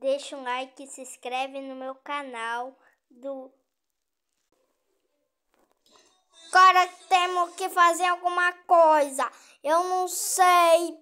deixa um like e se inscreve no meu canal do Cara, temos que fazer alguma coisa. Eu não sei